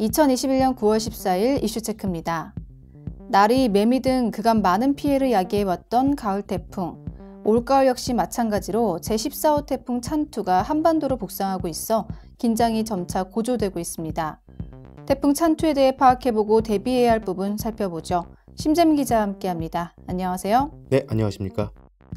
2021년 9월 14일 이슈체크입니다. 날이 매미 등 그간 많은 피해를 야기해왔던 가을 태풍. 올가을 역시 마찬가지로 제14호 태풍 찬투가 한반도로 북상하고 있어 긴장이 점차 고조되고 있습니다. 태풍 찬투에 대해 파악해보고 대비해야 할 부분 살펴보죠. 심재민 기자와 함께합니다. 안녕하세요. 네, 안녕하십니까.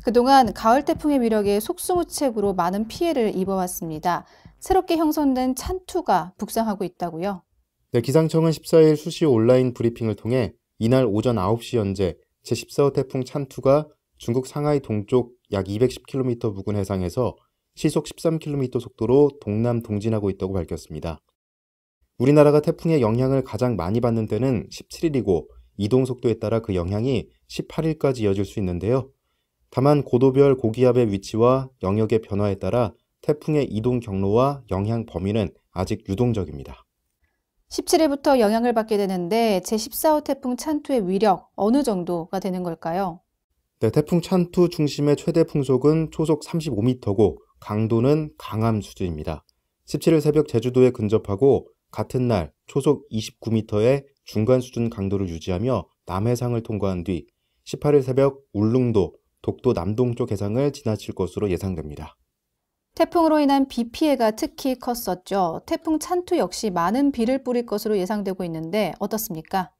그동안 가을 태풍의 위력에 속수무책으로 많은 피해를 입어왔습니다. 새롭게 형성된 찬투가 북상하고 있다고요. 네, 기상청은 14일 수시 온라인 브리핑을 통해 이날 오전 9시 현재 제14호 태풍 찬투가 중국 상하이 동쪽 약 210km 부근 해상에서 시속 13km 속도로 동남 동진하고 있다고 밝혔습니다. 우리나라가 태풍의 영향을 가장 많이 받는 때는 17일이고 이동 속도에 따라 그 영향이 18일까지 이어질 수 있는데요. 다만 고도별 고기압의 위치와 영역의 변화에 따라 태풍의 이동 경로와 영향 범위는 아직 유동적입니다. 17일부터 영향을 받게 되는데 제14호 태풍 찬투의 위력 어느 정도가 되는 걸까요? 네, 태풍 찬투 중심의 최대 풍속은 초속 35m고 강도는 강함 수준입니다. 17일 새벽 제주도에 근접하고 같은 날 초속 29m의 중간 수준 강도를 유지하며 남해상을 통과한 뒤 18일 새벽 울릉도, 독도 남동쪽 해상을 지나칠 것으로 예상됩니다. 태풍으로 인한 비 피해가 특히 컸었죠. 태풍 찬투 역시 많은 비를 뿌릴 것으로 예상되고 있는데 어떻습니까?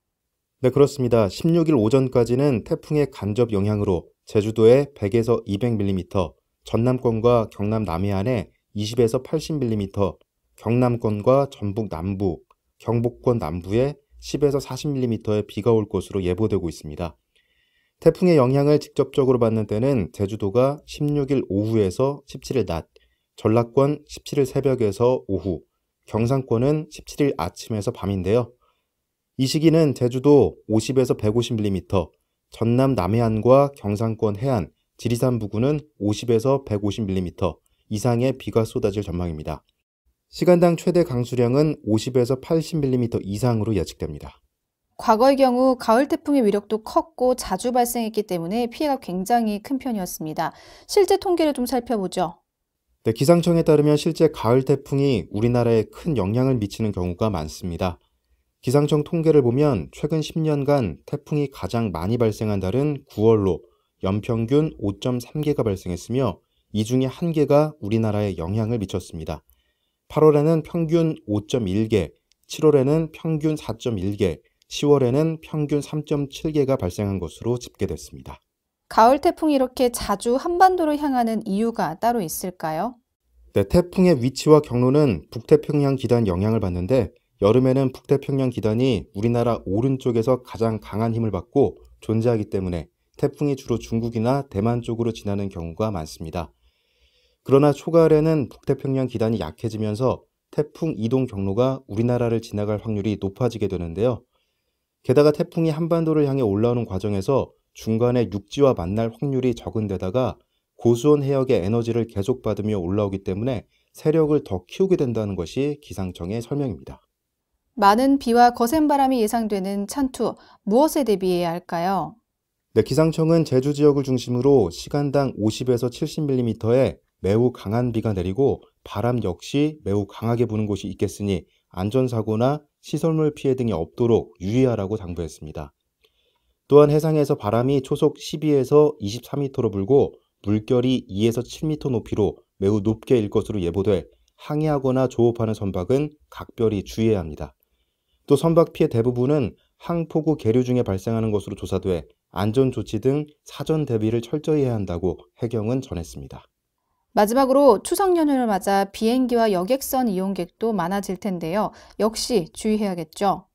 네, 그렇습니다. 16일 오전까지는 태풍의 간접 영향으로 제주도에 100에서 200mm, 전남권과 경남 남해안에 20에서 80mm, 경남권과 전북 남부, 경북권 남부에 10에서 40mm의 비가 올 것으로 예보되고 있습니다. 태풍의 영향을 직접적으로 받는 때는 제주도가 16일 오후에서 17일 낮, 전라권 17일 새벽에서 오후, 경상권은 17일 아침에서 밤인데요. 이 시기는 제주도 50에서 150mm, 전남 남해안과 경상권 해안, 지리산 부근은 50에서 150mm 이상의 비가 쏟아질 전망입니다. 시간당 최대 강수량은 50에서 80mm 이상으로 예측됩니다. 과거의 경우 가을 태풍의 위력도 컸고 자주 발생했기 때문에 피해가 굉장히 큰 편이었습니다. 실제 통계를 좀 살펴보죠. 네, 기상청에 따르면 실제 가을 태풍이 우리나라에 큰 영향을 미치는 경우가 많습니다. 기상청 통계를 보면 최근 10년간 태풍이 가장 많이 발생한 달은 9월로 연평균 5.3개가 발생했으며 이 중에 1 개가 우리나라에 영향을 미쳤습니다. 8월에는 평균 5.1개, 7월에는 평균 4.1개, 10월에는 평균 3.7개가 발생한 것으로 집계됐습니다. 가을 태풍이 이렇게 자주 한반도로 향하는 이유가 따로 있을까요? 네, 태풍의 위치와 경로는 북태평양 기단 영향을 받는데 여름에는 북태평양 기단이 우리나라 오른쪽에서 가장 강한 힘을 받고 존재하기 때문에 태풍이 주로 중국이나 대만 쪽으로 지나는 경우가 많습니다. 그러나 초가을에는 북태평양 기단이 약해지면서 태풍 이동 경로가 우리나라를 지나갈 확률이 높아지게 되는데요. 게다가 태풍이 한반도를 향해 올라오는 과정에서 중간에 육지와 만날 확률이 적은 데다가 고수온 해역의 에너지를 계속 받으며 올라오기 때문에 세력을 더 키우게 된다는 것이 기상청의 설명입니다. 많은 비와 거센 바람이 예상되는 찬투, 무엇에 대비해야 할까요? 네, 기상청은 제주 지역을 중심으로 시간당 50에서 70mm의 매우 강한 비가 내리고 바람 역시 매우 강하게 부는 곳이 있겠으니 안전사고나 시설물 피해 등이 없도록 유의하라고 당부했습니다. 또한 해상에서 바람이 초속 12에서 23m로 불고 물결이 2에서 7m 높이로 매우 높게 일 것으로 예보돼 항해하거나 조업하는 선박은 각별히 주의해야 합니다. 또 선박 피해 대부분은 항포구 계류 중에 발생하는 것으로 조사돼 안전 조치 등 사전 대비를 철저히 해야 한다고 해경은 전했습니다. 마지막으로 추석 연휴를 맞아 비행기와 여객선 이용객도 많아질 텐데요. 역시 주의해야겠죠.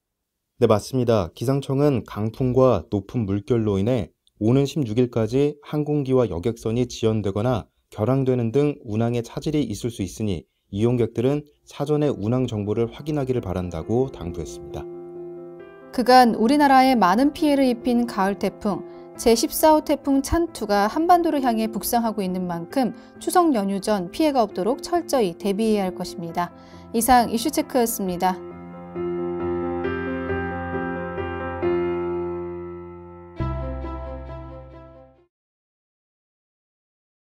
네, 맞습니다. 기상청은 강풍과 높은 물결로 인해 오는 16일까지 항공기와 여객선이 지연되거나 결항되는 등 운항에 차질이 있을 수 있으니 이용객들은 사전에 운항 정보를 확인하기를 바란다고 당부했습니다. 그간 우리나라에 많은 피해를 입힌 가을 태풍 제14호 태풍 찬투가 한반도를 향해 북상하고 있는 만큼 추석 연휴 전 피해가 없도록 철저히 대비해야 할 것입니다. 이상 이슈체크였습니다.